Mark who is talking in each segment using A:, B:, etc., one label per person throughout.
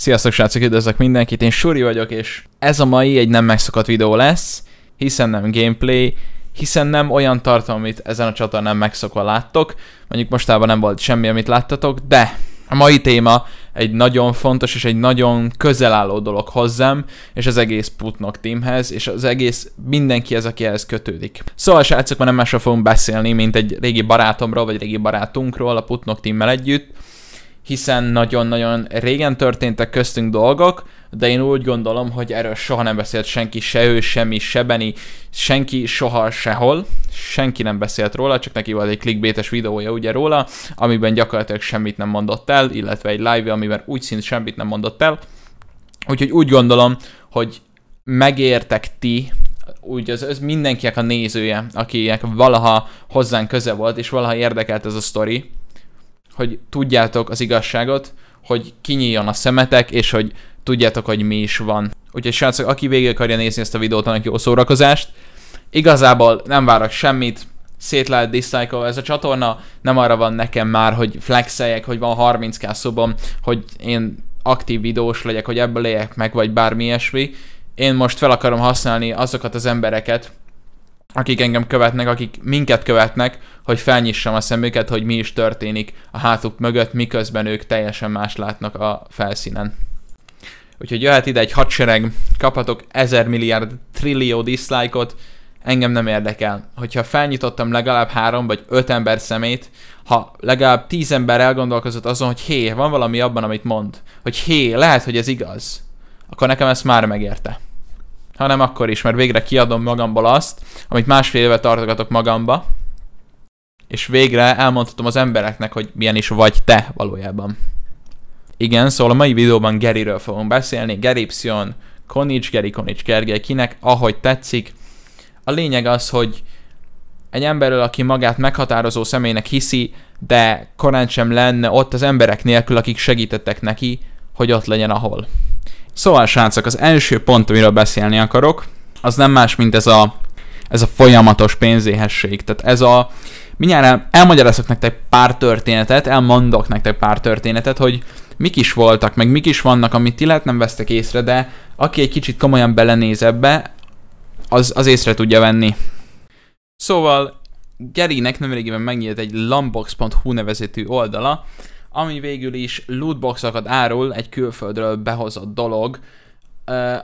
A: Sziasztok srácok, üdvözlök mindenkit, én Suri vagyok, és ez a mai egy nem megszokott videó lesz, hiszen nem gameplay, hiszen nem olyan tartalom, amit ezen a csatornán megszokva láttok, mondjuk mostában nem volt semmi, amit láttatok, de a mai téma egy nagyon fontos és egy nagyon közel álló dolog hozzám, és az egész Putnok teamhez, és az egész mindenki ez, aki ehhez kötődik. Szóval srácok, ma nem másról fogunk beszélni, mint egy régi barátomról, vagy régi barátunkról a Putnok teammel együtt, hiszen nagyon-nagyon régen történtek köztünk dolgok, de én úgy gondolom, hogy erről soha nem beszélt senki, se ő, semmi, se Benny, senki soha sehol, senki nem beszélt róla, csak neki volt egy clickbaites videója ugye róla, amiben gyakorlatilag semmit nem mondott el, illetve egy live amiben úgy szint semmit nem mondott el, úgyhogy úgy gondolom, hogy megértek ti, úgy az, az mindenkinek a nézője, akinek valaha hozzánk köze volt, és valaha érdekelt ez a sztori, hogy tudjátok az igazságot, hogy kinyíljon a szemetek, és hogy tudjátok, hogy mi is van. Úgyhogy srácok, aki végig akarja nézni ezt a videót, annak jó szórakozást. Igazából nem várok semmit, szét lehet dislike ez a csatorna nem arra van nekem már, hogy flexeljek, hogy van 30k szobom, hogy én aktív videós legyek, hogy ebből éljek meg, vagy bármi ilyesmi. Én most fel akarom használni azokat az embereket, akik engem követnek, akik minket követnek, hogy felnyissam a szemüket, hogy mi is történik a hátuk mögött, miközben ők teljesen más látnak a felszínen. Úgyhogy jöhet ide egy hadsereg, kaphatok ezer milliárd trillió dislike-ot, engem nem érdekel. Hogyha felnyitottam legalább három vagy öt ember szemét, ha legalább tíz ember elgondolkozott azon, hogy hé, van valami abban, amit mond, hogy hé, lehet, hogy ez igaz, akkor nekem ezt már megérte hanem akkor is, mert végre kiadom magamból azt, amit másfél éve tartogatok magamba, és végre elmondhatom az embereknek, hogy milyen is vagy te valójában. Igen, szóval a mai videóban Geriről fogunk beszélni, Geri Psion, Konics, Geri Konics Gergely, kinek ahogy tetszik. A lényeg az, hogy egy emberről, aki magát meghatározó személynek hiszi, de korán sem lenne ott az emberek nélkül, akik segítettek neki, hogy ott legyen, ahol. Szóval srácok, az első pont, amiről beszélni akarok, az nem más, mint ez a, ez a folyamatos pénzéhesség. Tehát ez a... Mindjárt el, elmagyarázok nektek pár történetet, elmondok nektek pár történetet, hogy mik is voltak, meg mik is vannak, amit ti lehet nem vesztek észre, de aki egy kicsit komolyan belenéz ebbe, az, az észre tudja venni. Szóval Gerinek nemrégiben megnyílt egy lambox.hu nevezetű oldala, ami végül is lootboxokat árul, egy külföldről behozott dolog,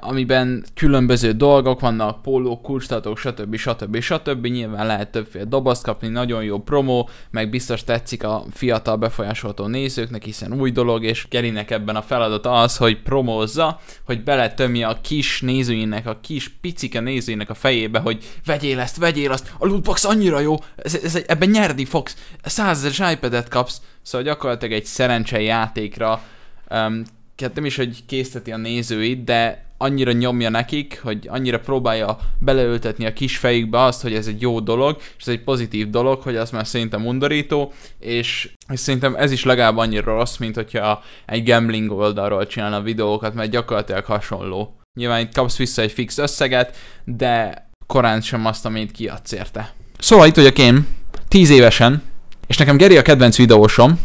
A: amiben különböző dolgok vannak, pólók, kurstatok, stb. stb. stb. Nyilván lehet többféle dobozt kapni, nagyon jó promó, meg biztos tetszik a fiatal befolyásolható nézőknek, hiszen új dolog, és Gerinek ebben a feladata az, hogy promózza, hogy beletömi a kis nézőinek, a kis picike nézőinek a fejébe, hogy vegyél ezt, vegyél azt, a lootbox annyira jó, ez, ez, ebben nyerni fogsz, százezer iPad-et kapsz, szóval gyakorlatilag egy szerencsejátékra um, hát nem is, hogy készteti a nézőit, de annyira nyomja nekik, hogy annyira próbálja beleültetni a kis fejükbe azt, hogy ez egy jó dolog, és ez egy pozitív dolog, hogy az már szerintem undorító, és, és szerintem ez is legalább annyira rossz, mint hogyha egy gambling oldalról csinálna videókat, mert gyakorlatilag hasonló. Nyilván itt kapsz vissza egy fix összeget, de korán sem azt, amit kiadsz érte. Szóval itt vagyok én, 10 évesen, és nekem Geri a kedvenc videósom,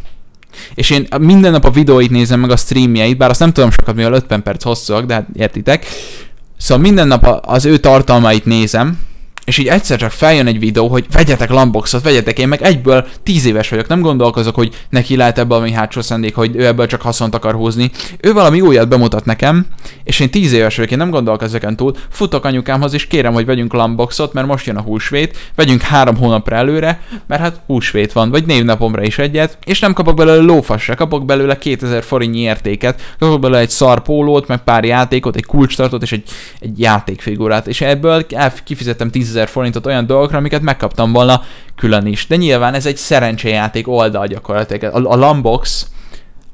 A: és én minden nap a videóit nézem meg a streamjeit, bár azt nem tudom sokat, mivel 50 perc hosszúak, de hát értitek. Szóval minden nap az ő tartalmait nézem, és így egyszer csak feljön egy videó, hogy vegyetek lamboxot, vegyetek, én meg egyből tíz éves vagyok, nem gondolkozok, hogy neki lehet ebből valami hátsó szendék, hogy ő ebből csak haszont akar húzni. Ő valami újat bemutat nekem, és én tíz éves vagyok, én nem gondolkozok ezeken túl, futok anyukámhoz, és kérem, hogy vegyünk lamboxot, mert most jön a húsvét, vegyünk három hónapra előre, mert hát húsvét van, vagy névnapomra is egyet, és nem kapok belőle lófasra, kapok belőle 2000 forintnyi értéket, kapok belőle egy szarpólót, meg pár játékot, egy kulcstartót és egy, egy játékfigurát, és ebből kifizettem 10 ezer forintot olyan dolgokra, amiket megkaptam volna külön is. De nyilván ez egy szerencséjáték oldal gyakorlatilag. A, a Lambox,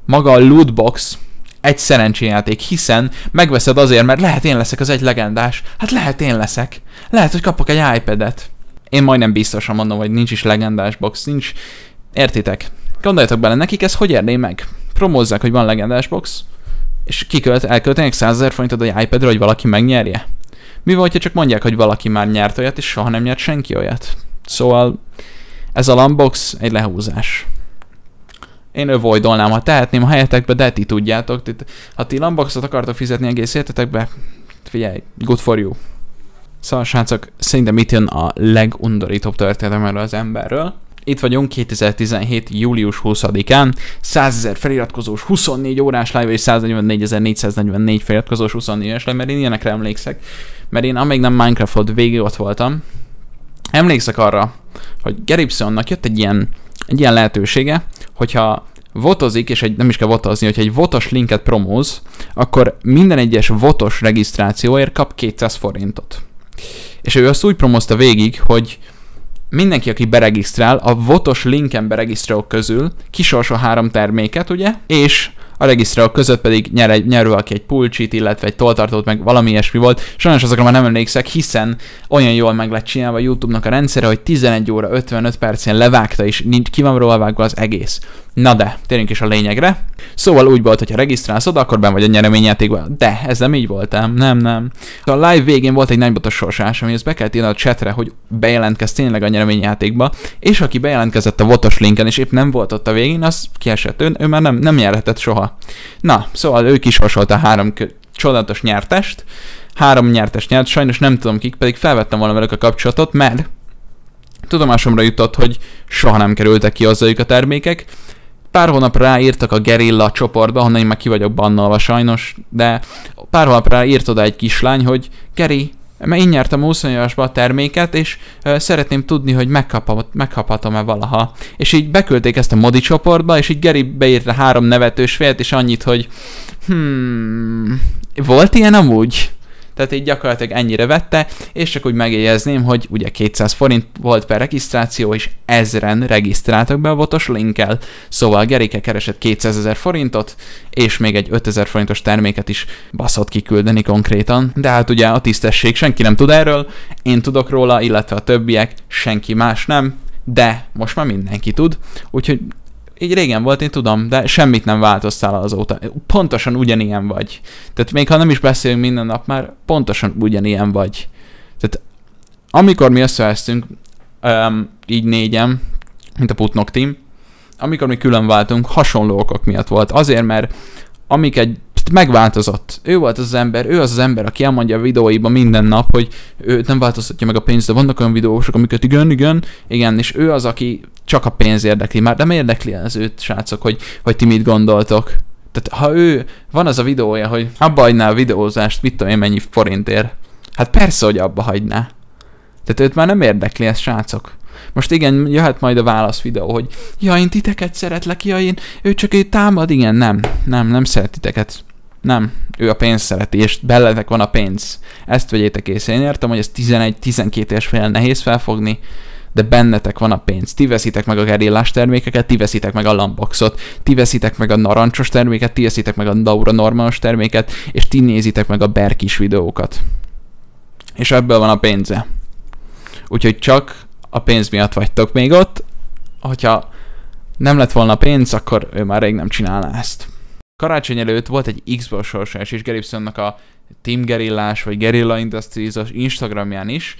A: maga a lootbox, egy szerencséjáték, hiszen megveszed azért, mert lehet én leszek az egy legendás. Hát lehet én leszek. Lehet, hogy kapok egy iPad-et. Én majdnem biztosan mondom, hogy nincs is legendás box, nincs. Értitek? Gondoljatok bele, nekik ez hogy érné meg? Promózzák, hogy van legendás box, és kikölt, elköltenek 100 ezer forintot egy iPad-re, hogy valaki megnyerje? Mi van, ha csak mondják, hogy valaki már nyert olyat, és soha nem nyert senki olyat? Szóval ez a Lambox egy lehúzás. Én avoidolnám, ha tehetném a helyetekbe, de ti tudjátok. Ha ti Lamboxot akartok fizetni egész életetekbe, figyelj, good for you. Szóval srácok, szerintem itt jön a legundorítóbb történetem erről az emberről. Itt vagyunk 2017. július 20-án, 100 ezer feliratkozós, 24 órás live és 144.444 feliratkozós, 24 órás live, mert én ilyenekre emlékszek, mert én amíg nem Minecraftot végig ott voltam, emlékszek arra, hogy Geripsonnak jött egy ilyen, egy ilyen lehetősége, hogyha votozik, és egy, nem is kell votozni, hogyha egy votos linket promóz, akkor minden egyes votos regisztrációért kap 200 forintot. És ő azt úgy promózta végig, hogy mindenki, aki beregisztrál, a votos linken beregisztrálók közül kisorsol három terméket, ugye, és a regisztrálók között pedig nyer, egy, nyer valaki egy pulcsit, illetve egy toltartót, meg valami ilyesmi volt. Sajnos azokra már nem emlékszek, hiszen olyan jól meg lett csinálva YouTube-nak a rendszere, hogy 11 óra 55 percén levágta, és nincs ki van róla vágva az egész. Na de, térjünk is a lényegre. Szóval úgy volt, hogy ha regisztrálsz oda, akkor ben vagy a nyereményjátékban. De, ez nem így volt, nem, nem, nem. A live végén volt egy nagybotos sorsás, ezt be kellett írni a chatre, hogy bejelentkezz tényleg a nyereményjátékba, és aki bejelentkezett a votos linken, és épp nem volt ott a végén, az kiesett. Ő, ő már nem, nem nyerhetett soha. Na, szóval ő kisorsolta három kö- csodálatos nyertest, három nyertes nyert, sajnos nem tudom kik, pedig felvettem volna velük a kapcsolatot, mert tudomásomra jutott, hogy soha nem kerültek ki hozzájuk a termékek, pár hónap rá írtak a gerilla csoportba, honnan én már ki vagyok bannalva sajnos, de pár hónap rá írt oda egy kislány, hogy Geri, mert én nyertem 28 a terméket, és ö, szeretném tudni, hogy megkaphatom-e valaha. És így beküldték ezt a modi csoportba, és így Geri beírta három nevetős félt, és annyit, hogy hmm, volt ilyen amúgy? Tehát így gyakorlatilag ennyire vette, és csak úgy megjegyezném, hogy ugye 200 forint volt per regisztráció, és ezren regisztráltak be a botos linkkel. Szóval Gerike keresett 200 ezer forintot, és még egy 5000 forintos terméket is baszott kiküldeni konkrétan. De hát ugye a tisztesség, senki nem tud erről, én tudok róla, illetve a többiek, senki más nem, de most már mindenki tud, úgyhogy így régen volt, én tudom, de semmit nem változtál azóta. Pontosan ugyanilyen vagy. Tehát még ha nem is beszélünk minden nap már, pontosan ugyanilyen vagy. Tehát amikor mi összevesztünk, um, így négyen, mint a Putnok team, amikor mi külön váltunk, hasonló okok miatt volt. Azért, mert amik egy megváltozott. Ő volt az, az ember, ő az az ember, aki elmondja a videóiban minden nap, hogy ő nem változtatja meg a pénzt, de vannak olyan videósok, amiket igen, igen, igen, és ő az, aki csak a pénz érdekli már, de nem érdekli az őt, srácok, hogy, hogy ti mit gondoltok. Tehát ha ő, van az a videója, hogy abba hagyná a videózást, mit tudom én mennyi forintért. Hát persze, hogy abba hagyná. Tehát őt már nem érdekli ez, srácok. Most igen, jöhet majd a válasz videó, hogy ja, én titeket szeretlek, ja, én, ő csak egy támad, igen, nem, nem, nem szeret titeket. Nem, ő a pénz szereti, és belletek van a pénz. Ezt vegyétek észre. Én értem, hogy ez 11-12 és fél nehéz felfogni, de bennetek van a pénz. Ti veszitek meg a gerillás termékeket, ti veszitek meg a lamboxot, ti veszitek meg a narancsos terméket, ti veszitek meg a daura normális terméket, és ti nézitek meg a berkis videókat. És ebből van a pénze. Úgyhogy csak a pénz miatt vagytok még ott, hogyha nem lett volna pénz, akkor ő már rég nem csinálná ezt karácsony előtt volt egy Xbox sorsás, és Geribsonnak a Team Gerillás, vagy Gerilla Industries az Instagramján is,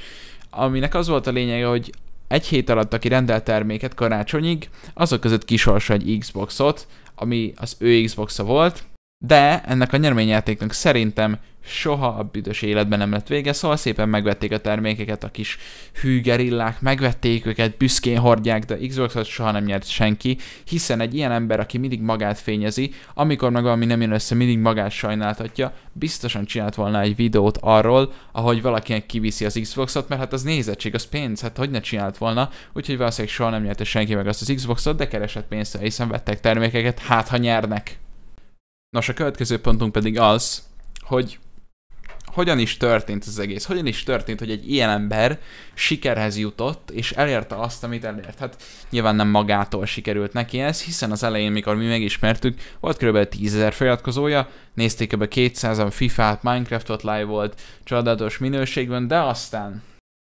A: aminek az volt a lényege, hogy egy hét alatt, aki rendelt terméket karácsonyig, azok között kisorsa egy Xboxot, ami az ő Xboxa volt, de ennek a nyereményjátéknak szerintem soha a büdös életben nem lett vége, szóval szépen megvették a termékeket, a kis hűgerillák megvették őket, büszkén hordják, de Xboxot soha nem nyert senki, hiszen egy ilyen ember, aki mindig magát fényezi, amikor meg valami nem jön össze, mindig magát sajnáltatja, biztosan csinált volna egy videót arról, ahogy valakinek kiviszi az Xboxot, mert hát az nézettség, az pénz, hát hogy ne csinált volna, úgyhogy valószínűleg soha nem nyerte senki meg azt az Xboxot, de keresett pénzt, hiszen vettek termékeket, hát ha nyernek. Nos, a következő pontunk pedig az, hogy hogyan is történt az egész, hogyan is történt, hogy egy ilyen ember sikerhez jutott, és elérte azt, amit elért. Hát nyilván nem magától sikerült neki ez, hiszen az elején, mikor mi megismertük, volt kb. 10 ezer feliratkozója, nézték ebbe 200-an FIFA-t, Minecraftot live volt, csodálatos minőségben, de aztán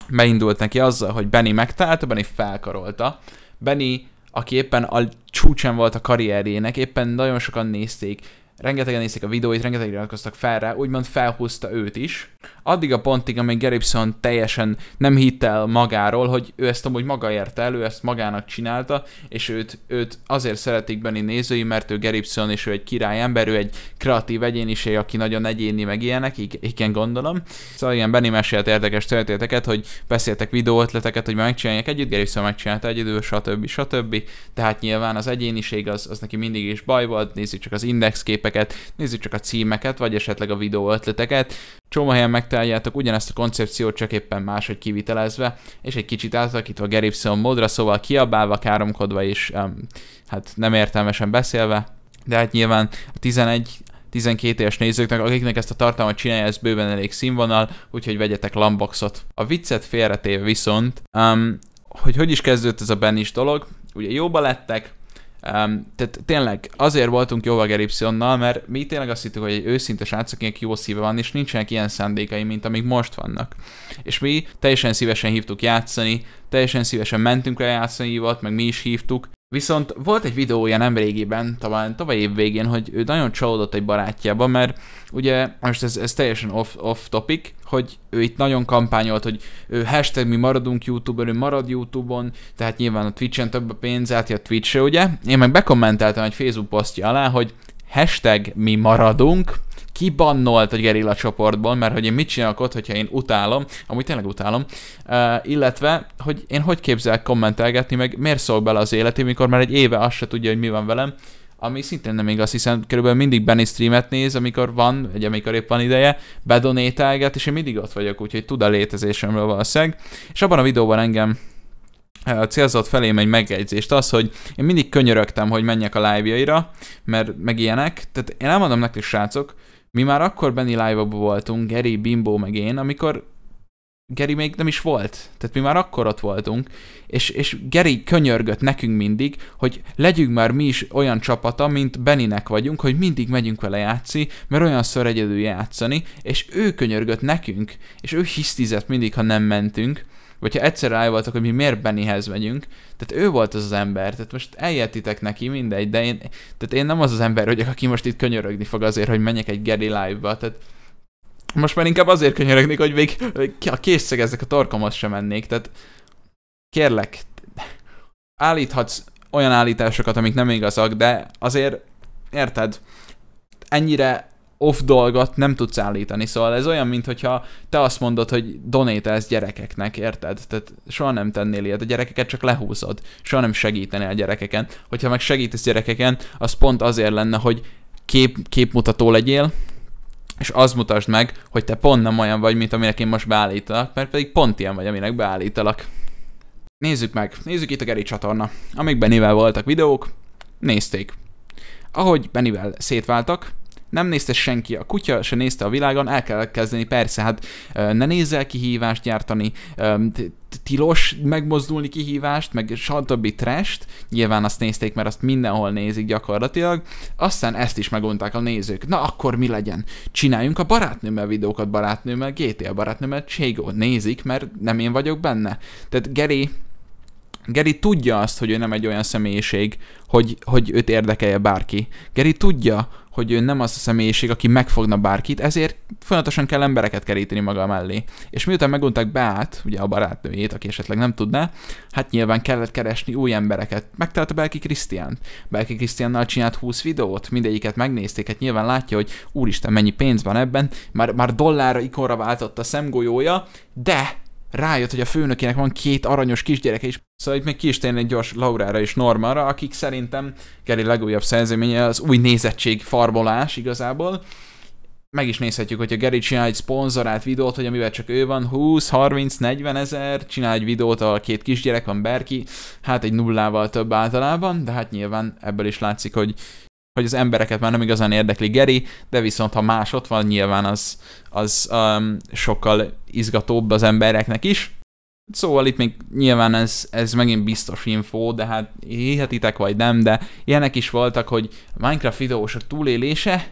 A: beindult neki azzal, hogy Benny megtalálta, Benny felkarolta. Benny, aki éppen a csúcsán volt a karrierjének, éppen nagyon sokan nézték, rengetegen nézték a videóit, rengetegen iratkoztak fel rá, úgymond felhúzta őt is. Addig a pontig, amíg Gerrison teljesen nem hitte el magáról, hogy ő ezt amúgy maga érte elő, ezt magának csinálta, és őt, őt azért szeretik benni nézői, mert ő Gerrison, és ő egy király ember, ő egy kreatív egyéniség, aki nagyon egyéni, meg ilyenek, igen gondolom. Szóval igen, Benny mesélt érdekes történeteket, hogy beszéltek videóötleteket, hogy megcsinálják együtt, Gerrison megcsinálta egyedül, stb. stb. stb. Tehát nyilván az egyéniség az, az neki mindig is baj volt, nézzük csak az index képek ötleteket, nézzük csak a címeket, vagy esetleg a videó ötleteket. Csomó helyen megtaláljátok ugyanezt a koncepciót, csak éppen máshogy kivitelezve, és egy kicsit átalakítva Geribson módra, szóval kiabálva, káromkodva és um, hát nem értelmesen beszélve, de hát nyilván a 11 12 éves nézőknek, akiknek ezt a tartalmat csinálja, ez bőven elég színvonal, úgyhogy vegyetek lamboxot. A viccet félretéve viszont, um, hogy hogy is kezdődött ez a Benis dolog, ugye jóba lettek, Um, tehát tényleg azért voltunk jó a Gibsonnal, mert mi tényleg azt hittük, hogy egy őszinte srác, akinek jó szíve van, és nincsenek ilyen szándékai, mint amik most vannak. És mi teljesen szívesen hívtuk játszani, teljesen szívesen mentünk rá játszani hívat, meg mi is hívtuk, Viszont volt egy videója nemrégiben, talán tavaly év végén, hogy ő nagyon csalódott egy barátjába, mert ugye, most ez, ez teljesen off, off topic, hogy ő itt nagyon kampányolt, hogy ő hashtag mi maradunk Youtube-on, ő marad Youtube-on, tehát nyilván a Twitch-en több a pénz átja a Twitch-re, ugye? Én meg bekommenteltem egy Facebook posztja alá, hogy hashtag mi maradunk, kibannolt a gerilla csoportból, mert hogy én mit csinálok ott, hogyha én utálom, amúgy tényleg utálom, uh, illetve, hogy én hogy képzelek kommentelgetni, meg miért szól bele az életi, mikor már egy éve azt se tudja, hogy mi van velem, ami szintén nem igaz, hiszen körülbelül mindig Benny streamet néz, amikor van, egy amikor épp van ideje, bedonételget, és én mindig ott vagyok, úgyhogy tud a létezésemről valószínűleg. És abban a videóban engem célzott felém egy megjegyzést, az, hogy én mindig könyörögtem, hogy menjek a live-jaira, mert meg ilyenek, tehát én elmondom nektek, srácok, mi már akkor Benny live voltunk, Geri, Bimbo, meg én, amikor Geri még nem is volt, tehát mi már akkor ott voltunk, és, és Geri könyörgött nekünk mindig, hogy legyünk már mi is olyan csapata, mint Beninek vagyunk, hogy mindig megyünk vele játszni, mert olyan ször egyedül játszani, és ő könyörgött nekünk, és ő hisztizett mindig, ha nem mentünk, vagy ha egyszer rájöttek, hogy mi miért Bennyhez megyünk, tehát ő volt az az ember, tehát most eljetitek neki, mindegy, de én, tehát én nem az az ember vagyok, aki most itt könyörögni fog azért, hogy menjek egy Gary Live-ba, tehát most már inkább azért könyörögnék, hogy még, a készszegezzek a torkomhoz sem mennék, tehát kérlek, állíthatsz olyan állításokat, amik nem igazak, de azért, érted, ennyire off dolgot nem tudsz állítani. Szóval ez olyan, mintha te azt mondod, hogy ez gyerekeknek, érted? Tehát soha nem tennél ilyet. A gyerekeket csak lehúzod. Soha nem segítenél a gyerekeken. Hogyha meg segítesz gyerekeken, az pont azért lenne, hogy kép, képmutató legyél, és az mutasd meg, hogy te pont nem olyan vagy, mint aminek én most beállítalak, mert pedig pont ilyen vagy, aminek beállítalak. Nézzük meg, nézzük itt a Geri csatorna, amikben Benivel voltak videók, nézték. Ahogy Benivel szétváltak, nem nézte senki a kutya, se nézte a világon, el kell kezdeni, persze, hát ne nézzel kihívást gyártani, tilos megmozdulni kihívást, meg stb. trest, nyilván azt nézték, mert azt mindenhol nézik gyakorlatilag, aztán ezt is megunták a nézők. Na akkor mi legyen? Csináljunk a barátnőmmel videókat, barátnőmmel, GTA barátnőmmel, Cségó nézik, mert nem én vagyok benne. Tehát Geri Geri tudja azt, hogy ő nem egy olyan személyiség, hogy, hogy őt érdekelje bárki. Geri tudja, hogy ő nem az a személyiség, aki megfogna bárkit, ezért folyamatosan kell embereket keríteni maga mellé. És miután megunták Beát, ugye a barátnőjét, aki esetleg nem tudná, hát nyilván kellett keresni új embereket. Megtalálta Belki Krisztiánt. Belki Krisztiánnal csinált 20 videót, mindegyiket megnézték, hát nyilván látja, hogy úristen, mennyi pénz van ebben, már, már dollárra, ikonra váltott a szemgolyója, de rájött, hogy a főnökének van két aranyos kisgyereke is, Szóval itt még ki is egy gyors Laurára és Normanra, akik szerintem Geri legújabb szerzőménye az új nézettség farbolás igazából. Meg is nézhetjük, hogyha Geri csinál egy szponzorált videót, hogy amivel csak ő van, 20, 30, 40 ezer, csinál egy videót, ahol két kisgyerek van, Berki, hát egy nullával több általában, de hát nyilván ebből is látszik, hogy hogy az embereket már nem igazán érdekli Geri, de viszont ha más ott van, nyilván az, az um, sokkal izgatóbb az embereknek is. Szóval itt még nyilván ez, ez megint biztos info, de hát hihetitek vagy nem, de ilyenek is voltak, hogy Minecraft a túlélése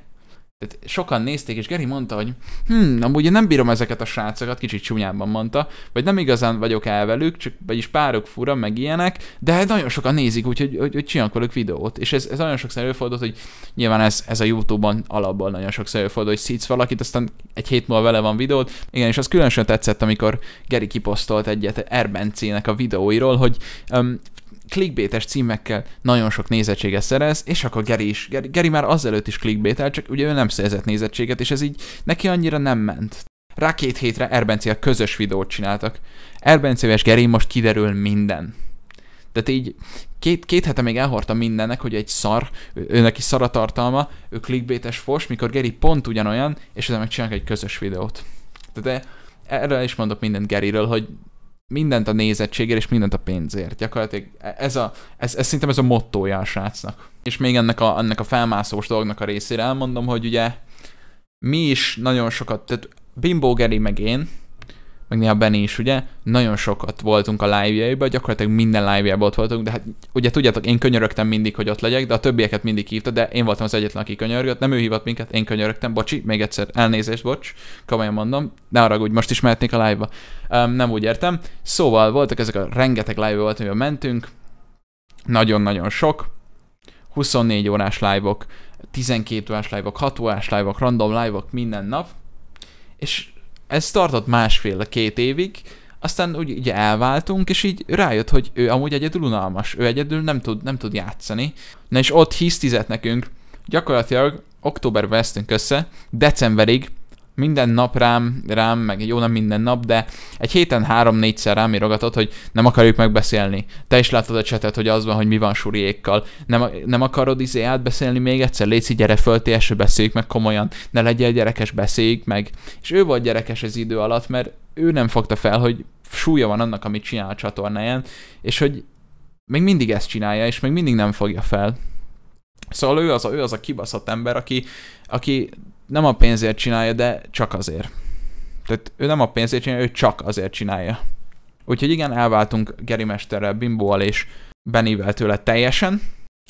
A: tehát sokan nézték, és Geri mondta, hogy hm, amúgy én nem bírom ezeket a srácokat, kicsit csúnyában mondta, vagy nem igazán vagyok el velük, csak, vagyis párok fura, meg ilyenek, de nagyon sokan nézik, úgyhogy hogy, hogy csinálok velük videót. És ez, ez nagyon sokszor előfordult, hogy nyilván ez, ez a Youtube-on alapból nagyon sokszor előfordul, hogy szítsz valakit, aztán egy hét múlva vele van videót. Igen, és az különösen tetszett, amikor Geri kiposztolt egyet Erbencének a videóiról, hogy um, clickbaites címekkel nagyon sok nézettséget szerez, és akkor Geri is. Geri, Geri már azelőtt is clickbaitel, csak ugye ő nem szerzett nézettséget, és ez így neki annyira nem ment. Rá két hétre Erbencivel közös videót csináltak. Erbenci és Geri most kiderül minden. Tehát így két, két hete még elhordta mindennek, hogy egy szar, ő, ő neki szar a tartalma, ő clickbaites fos, mikor Geri pont ugyanolyan, és utána megcsinálnak egy közös videót. Tehát de erről is mondok mindent Geriről, hogy mindent a nézettségért és mindent a pénzért. Gyakorlatilag ez, a, ez, ez szerintem ez a mottója a srácnak. És még ennek a, ennek a felmászós dolognak a részére elmondom, hogy ugye mi is nagyon sokat, tehát Bimbo Geri meg én, meg néha Benny is, ugye, nagyon sokat voltunk a live-jaiba, gyakorlatilag minden live ott voltunk, de hát ugye tudjátok, én könyörögtem mindig, hogy ott legyek, de a többieket mindig hívta, de én voltam az egyetlen, aki könyörgött, nem ő hívott minket, én könyörögtem, bocsi, még egyszer elnézést, bocs, komolyan mondom, ne arra, hogy most is mehetnék a live-ba. Um, nem úgy értem. Szóval voltak ezek a rengeteg live volt, amiben mentünk, nagyon-nagyon sok, 24 órás live-ok, 12 órás live-ok, 6 órás live-ok, random live-ok minden nap, és ez tartott másfél-két évig, aztán úgy ugye elváltunk, és így rájött, hogy ő amúgy egyedül unalmas, ő egyedül nem tud, nem tud játszani. Na és ott hisztizett nekünk, gyakorlatilag október vesztünk össze, decemberig minden nap rám, rám, meg jó nem minden nap, de egy héten három-négyszer rám írogatott, hogy nem akarjuk megbeszélni. Te is látod a csetet, hogy az van, hogy mi van suriékkal. Nem, nem akarod izé átbeszélni még egyszer? Léci, gyere föl, TS, beszéljük meg komolyan. Ne legyél gyerekes, beszéljük meg. És ő volt gyerekes az idő alatt, mert ő nem fogta fel, hogy súlya van annak, amit csinál a csatornáján, és hogy még mindig ezt csinálja, és még mindig nem fogja fel. Szóval ő az a, ő az a kibaszott ember, aki, aki nem a pénzért csinálja, de csak azért. Tehát ő nem a pénzért csinálja, ő csak azért csinálja. Úgyhogy igen, elváltunk Geri Mesterrel, bimbo és Benivel tőle teljesen,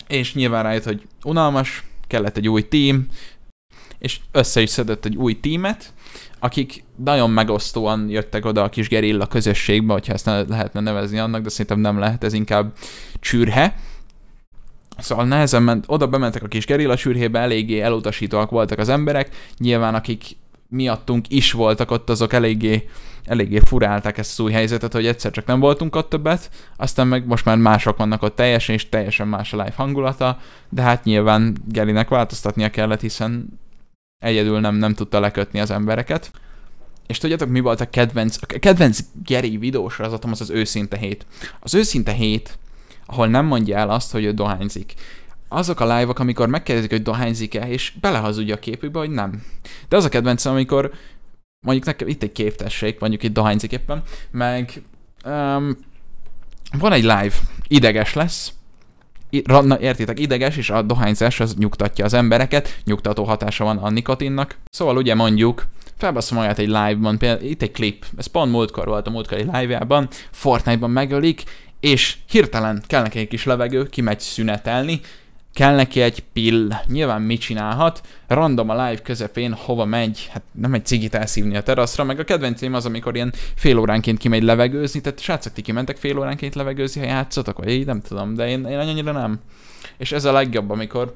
A: és nyilván rájött, hogy unalmas, kellett egy új tím, és össze is szedett egy új tímet, akik nagyon megosztóan jöttek oda a kis gerilla közösségbe, hogyha ezt ne lehetne nevezni annak, de szerintem nem lehet, ez inkább csürhe. Szóval nehezen ment, oda bementek a kis gerilla sűrhébe, eléggé elutasítóak voltak az emberek, nyilván akik miattunk is voltak ott, azok eléggé, eléggé furálták ezt az új helyzetet, hogy egyszer csak nem voltunk ott többet, aztán meg most már mások vannak ott teljesen, és teljesen más a live hangulata, de hát nyilván Gerinek változtatnia kellett, hiszen egyedül nem, nem tudta lekötni az embereket. És tudjátok, mi volt a kedvenc, a kedvenc Geri videós az az őszinte hét. Az őszinte hét ahol nem mondja el azt, hogy ő dohányzik azok a live-ok, amikor megkérdezik, hogy dohányzik-e, és belehazudja a képükbe, hogy nem. De az a kedvencem, amikor mondjuk nekem itt egy kép mondjuk itt dohányzik éppen, meg um, van egy live, ideges lesz, na, értitek, ideges, és a dohányzás az nyugtatja az embereket, nyugtató hatása van a nikotinnak. Szóval ugye mondjuk, felbasszom magát egy live-ban, például itt egy klip, ez pont múltkor volt a múltkori live-jában, Fortnite-ban megölik, és hirtelen kell neki egy kis levegő, kimegy szünetelni, kell neki egy pill. Nyilván mit csinálhat? Random a live közepén hova megy? Hát nem egy cigit elszívni a teraszra, meg a kedvencém az, amikor ilyen fél óránként kimegy levegőzni, tehát srácok, ti kimentek fél óránként levegőzni, ha játszotok, vagy így nem tudom, de én, én annyira nem. És ez a legjobb, amikor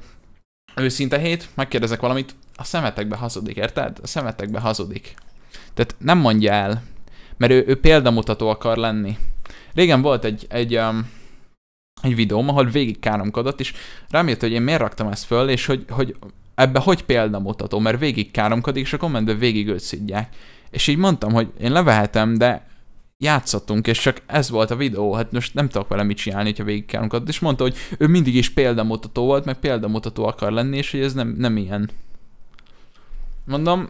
A: őszinte hét, megkérdezek valamit, a szemetekbe hazudik, érted? A szemetekbe hazudik. Tehát nem mondja el, mert ő, ő példamutató akar lenni. Régen volt egy, egy, um, egy videóm, ahol végig káromkodott, és rám jött, hogy én miért raktam ezt föl, és hogy, hogy ebbe hogy példamutató, mert végig káromkodik, és a kommentben végig őt szidják. És így mondtam, hogy én levehetem, de játszottunk, és csak ez volt a videó, hát most nem tudok vele mit csinálni, ha végig káromkodott, és mondta, hogy ő mindig is példamutató volt, meg példamutató akar lenni, és hogy ez nem, nem ilyen. Mondom,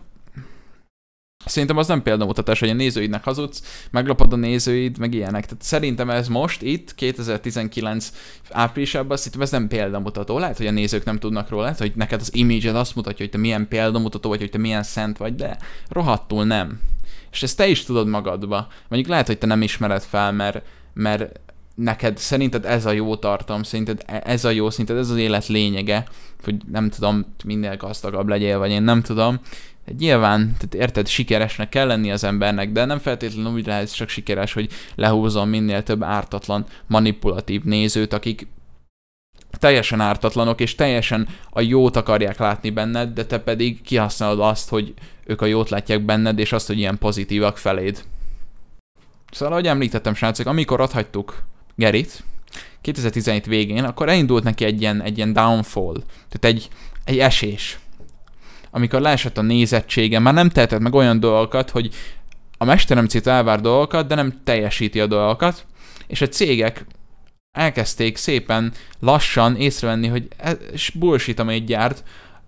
A: Szerintem az nem példamutatás, hogy a nézőidnek hazudsz, meglopod a nézőid, meg ilyenek. Tehát szerintem ez most itt, 2019 áprilisában, szerintem ez nem példamutató. Lehet, hogy a nézők nem tudnak róla, lehet, hogy neked az image azt mutatja, hogy te milyen példamutató vagy, hogy te milyen szent vagy, de rohadtul nem. És ezt te is tudod magadba. Mondjuk lehet, hogy te nem ismered fel, mert, mert neked szerinted ez a jó tartom, szerinted e- ez a jó, szerinted ez az élet lényege, hogy nem tudom, minél gazdagabb legyél, vagy én nem tudom, Hát nyilván, tehát érted, sikeresnek kell lenni az embernek, de nem feltétlenül úgy lehet csak sikeres, hogy lehúzom minél több ártatlan, manipulatív nézőt, akik teljesen ártatlanok, és teljesen a jót akarják látni benned, de te pedig kihasználod azt, hogy ők a jót látják benned, és azt, hogy ilyen pozitívak feléd. Szóval, ahogy említettem, srácok, amikor adhagytuk Gerit, 2017 végén, akkor elindult neki egy ilyen, egy ilyen downfall, tehát egy, egy esés amikor leesett a nézettsége, már nem tehetett meg olyan dolgokat, hogy a cita elvár dolgokat, de nem teljesíti a dolgokat, és a cégek elkezdték szépen lassan észrevenni, hogy ez bullshit, amit gyárt,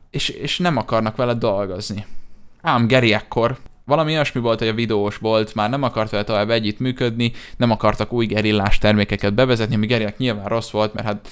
A: és, és nem akarnak vele dolgozni. Ám Geri ekkor valami olyasmi volt, hogy a videós volt, már nem akart vele tovább együtt működni, nem akartak új gerillás termékeket bevezetni, ami Gerinek nyilván rossz volt, mert hát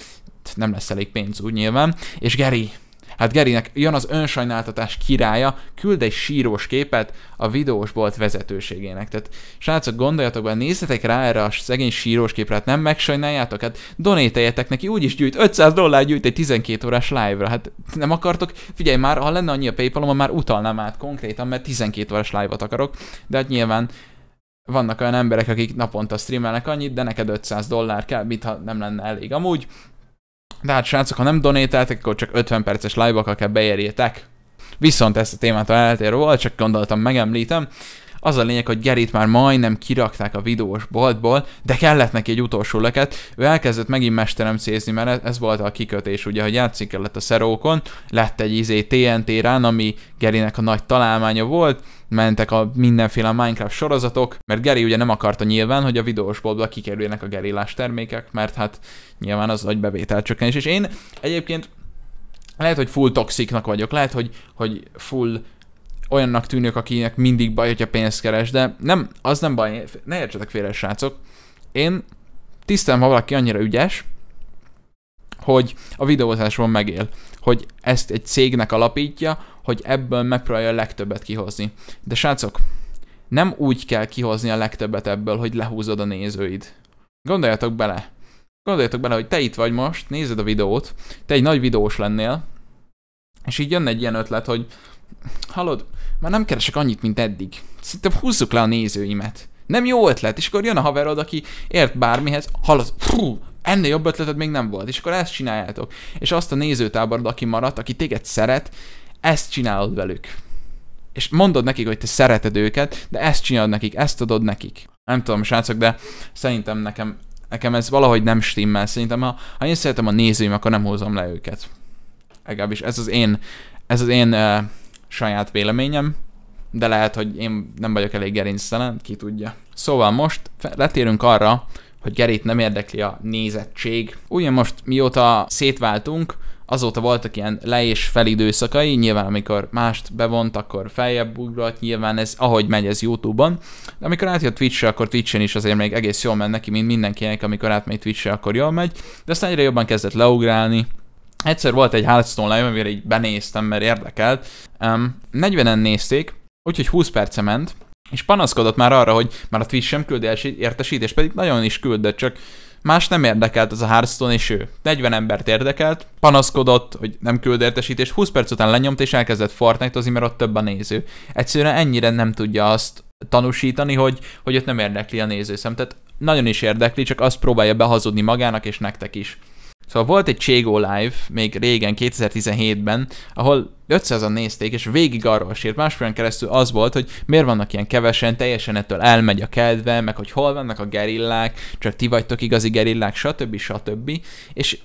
A: nem lesz elég pénz úgy nyilván, és Geri Hát Gerinek jön az önsajnáltatás királya, küld egy sírós képet a videósbolt vezetőségének. Tehát srácok, gondoljatok be, nézzetek rá erre a szegény sírós képre, hát nem megsajnáljátok, hát donételjetek neki, úgyis gyűjt, 500 dollár gyűjt egy 12 órás live-ra, hát nem akartok, figyelj már, ha lenne annyi a paypal már utalnám át konkrétan, mert 12 órás live-ot akarok, de hát nyilván vannak olyan emberek, akik naponta streamelnek annyit, de neked 500 dollár kell, mintha nem lenne elég amúgy, de hát srácok, ha nem donételtek, akkor csak 50 perces live okkal kell beérjétek. Viszont ezt a témát a eltérő volt, csak gondoltam megemlítem. Az a lényeg, hogy Gerit már majdnem kirakták a videós boltból, de kellett neki egy utolsó leket. Ő elkezdett megint mesterem cézni, mert ez volt a kikötés, ugye, hogy játszik kellett a szerókon, lett egy izé TNT rán, ami Gerinek a nagy találmánya volt, mentek a mindenféle Minecraft sorozatok, mert Geri ugye nem akarta nyilván, hogy a videósboltba kikerüljenek a gerillás termékek, mert hát nyilván az nagy bevétel csökkenés. És én egyébként lehet, hogy full toxiknak vagyok, lehet, hogy, hogy full olyannak tűnök, akinek mindig baj, hogyha pénzt keres, de nem, az nem baj, ne értsetek félre, srácok. Én tisztem, ha valaki annyira ügyes, hogy a videózásban megél, hogy ezt egy cégnek alapítja, hogy ebből megpróbálja a legtöbbet kihozni. De srácok, nem úgy kell kihozni a legtöbbet ebből, hogy lehúzod a nézőid. Gondoljatok bele. Gondoljatok bele, hogy te itt vagy most, nézed a videót, te egy nagy videós lennél, és így jön egy ilyen ötlet, hogy Hallod, már nem keresek annyit, mint eddig. Szinte húzzuk le a nézőimet. Nem jó ötlet, és akkor jön a haverod, aki ért bármihez, hallod, fú, ennél jobb ötleted még nem volt, és akkor ezt csináljátok. És azt a nézőtáborod, aki maradt, aki téged szeret, ezt csinálod velük. És mondod nekik, hogy te szereted őket, de ezt csinálod nekik, ezt adod nekik. Nem tudom, srácok, de szerintem nekem, nekem ez valahogy nem stimmel. Szerintem, ha, ha én szeretem a nézőim, akkor nem hozom le őket. Legalábbis ez az én, ez az én uh, saját véleményem, de lehet, hogy én nem vagyok elég gerinctelen, ki tudja. Szóval most letérünk arra, hogy Gerét nem érdekli a nézettség. Ugye most mióta szétváltunk, azóta voltak ilyen le és felidőszakai, nyilván amikor mást bevont, akkor feljebb ugrott, nyilván ez ahogy megy ez Youtube-on, de amikor átjött Twitch-re, akkor twitch is azért még egész jól ment neki, mint mindenkinek, amikor átmegy Twitch-re, akkor jól megy, de aztán egyre jobban kezdett leugrálni, Egyszer volt egy Hearthstone live, amire így benéztem, mert érdekelt. Um, 40-en nézték, úgyhogy 20 perce ment, és panaszkodott már arra, hogy már a Twitch sem küldi értesítés, pedig nagyon is küldött, csak más nem érdekelt az a Hearthstone és ő. 40 embert érdekelt, panaszkodott, hogy nem küld értesítést, 20 perc után lenyomt és elkezdett fortnite mert ott több a néző. Egyszerűen ennyire nem tudja azt tanúsítani, hogy, hogy ott nem érdekli a nézőszem. Tehát nagyon is érdekli, csak azt próbálja behazudni magának és nektek is. Szóval volt egy Cségó Live még régen, 2017-ben, ahol 500-an nézték, és végig arról sírt, másfélen keresztül az volt, hogy miért vannak ilyen kevesen, teljesen ettől elmegy a kedve, meg hogy hol vannak a gerillák, csak ti vagytok igazi gerillák, stb. stb. És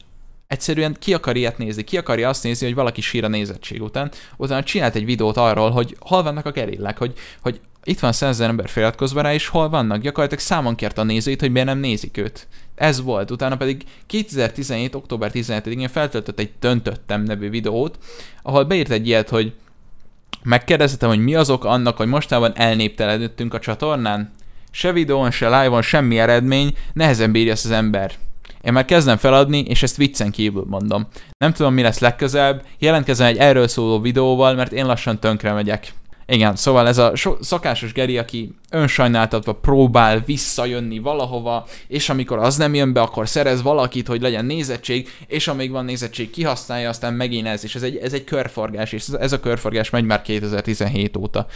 A: egyszerűen ki akar ilyet nézni, ki akarja azt nézni, hogy valaki sír a nézettség után, utána csinált egy videót arról, hogy hol vannak a gerillák, hogy, hogy itt van 100 ember feliratkozva rá, és hol vannak, gyakorlatilag számon kért a nézőit, hogy miért nem nézik őt. Ez volt. Utána pedig 2017. október 17-én feltöltött egy Töntöttem nevű videót, ahol beírt egy ilyet, hogy megkérdezhetem, hogy mi azok annak, hogy mostában elnéptelenedtünk a csatornán. Se videón, se live-on semmi eredmény, nehezen bírja ezt az ember. Én már kezdem feladni, és ezt viccen kívül mondom. Nem tudom, mi lesz legközelebb, jelentkezem egy erről szóló videóval, mert én lassan tönkre megyek. Igen, szóval ez a so- szakásos Geri, aki önsajnáltatva próbál visszajönni valahova, és amikor az nem jön be, akkor szerez valakit, hogy legyen nézettség, és amíg van nézettség, kihasználja, aztán megint ez, és ez egy, ez egy körforgás, és ez a körforgás megy már 2017 óta.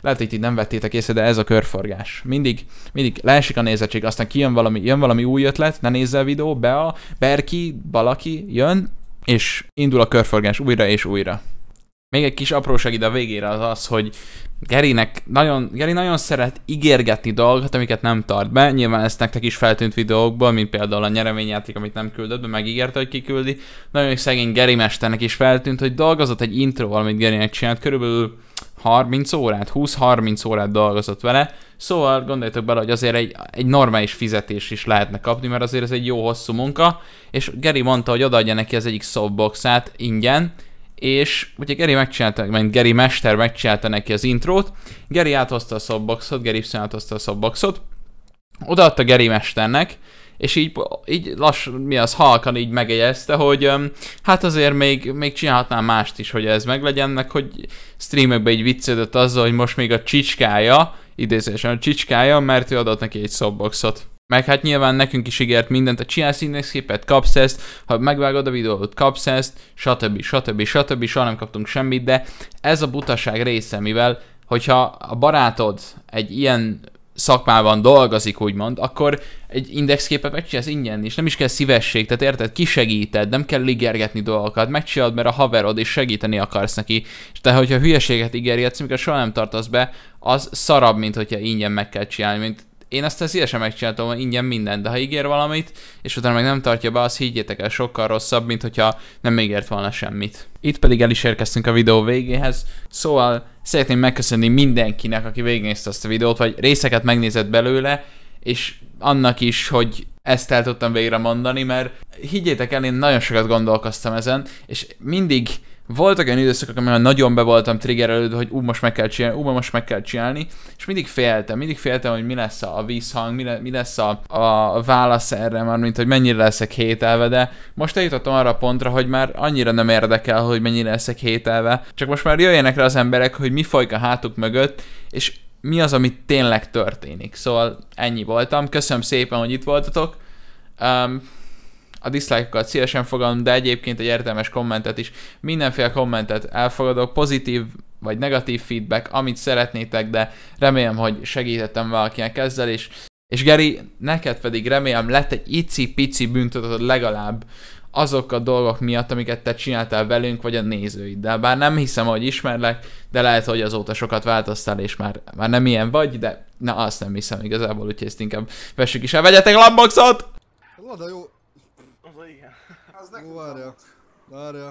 A: Lehet, hogy itt nem vettétek észre, de ez a körforgás. Mindig, mindig leesik a nézettség, aztán kijön valami, jön valami új ötlet, ne nézze a videó, be a Berki, valaki jön, és indul a körforgás újra és újra. Még egy kis apróság ide a végére az az, hogy Gerinek nagyon, Geri nagyon szeret ígérgetni dolgokat, amiket nem tart be. Nyilván ezt nektek is feltűnt videókból, mint például a nyereményjáték, amit nem küldött be, megígérte, hogy kiküldi. Nagyon szegény Geri mesternek is feltűnt, hogy dolgozott egy intro, amit Gerinek csinált, körülbelül 30 órát, 20-30 órát dolgozott vele, szóval gondoljatok bele, hogy azért egy, egy normális fizetés is lehetne kapni, mert azért ez egy jó hosszú munka, és Geri mondta, hogy odaadja neki az egyik softboxát ingyen, és ugye Geri megcsinálta, mert Geri Mester megcsinálta neki az intrót, Geri áthozta a szobboxot, Geri Y áthozta a szobboxot, odaadta Geri Mesternek, és így, így lass, mi az, halkan így megjegyezte, hogy öm, hát azért még, még csinálhatnám mást is, hogy ez meglegyen, meg hogy streamekben így viccelődött azzal, hogy most még a csicskája, idézésen a csicskája, mert ő adott neki egy szobboxot. Meg hát nyilván nekünk is ígért mindent, ha csinálsz indexképet, kapsz ezt, ha megvágod a videót, kapsz ezt, stb. stb. stb. Soha nem kaptunk semmit, de ez a butaság része, mivel hogyha a barátod egy ilyen szakmában dolgozik, úgymond, akkor egy indexképet megcsinálsz ingyen, és nem is kell szívesség, tehát érted, kisegíted, nem kell ligergetni dolgokat, megcsinálod, mert a haverod, és segíteni akarsz neki. És te, hogyha hülyeséget ígérgetsz, amikor soha nem tartasz be, az szarabb, mint hogyha ingyen meg kell csinálni, mint én aztán szívesen megcsináltam ingyen minden, de ha ígér valamit, és utána meg nem tartja be, az higgyétek el, sokkal rosszabb, mint hogyha nem ígért volna semmit. Itt pedig el is érkeztünk a videó végéhez, szóval szeretném megköszönni mindenkinek, aki végignézte ezt a videót, vagy részeket megnézett belőle, és annak is, hogy ezt el tudtam végre mondani, mert higgyétek el, én nagyon sokat gondolkoztam ezen, és mindig voltak olyan időszakok, amikor nagyon be voltam triggerelődve, hogy ú, most meg kell csinálni, ú, most meg kell csinálni, és mindig féltem, mindig féltem, hogy mi lesz a vízhang, mi, le, mi lesz a, a válasz erre, már mint hogy mennyire leszek hételve, de most eljutottam arra a pontra, hogy már annyira nem érdekel, hogy mennyire leszek hételve, csak most már jöjjenek rá az emberek, hogy mi folyik a hátuk mögött, és mi az, ami tényleg történik. Szóval ennyi voltam. Köszönöm szépen, hogy itt voltatok. Um, a dislike-okat szívesen fogadom, de egyébként egy értelmes kommentet is, mindenféle kommentet elfogadok, pozitív vagy negatív feedback, amit szeretnétek, de remélem, hogy segítettem valakinek ezzel is. És Geri, neked pedig remélem lett egy icipici büntetetet legalább azok a dolgok miatt, amiket te csináltál velünk, vagy a nézőid. De Bár nem hiszem, hogy ismerlek, de lehet, hogy azóta sokat változtál, és már, már nem ilyen vagy, de na azt nem hiszem igazából, úgyhogy ezt inkább vessük is el. Vegyetek lamboxot! Lada jó, né? Bora. Bora.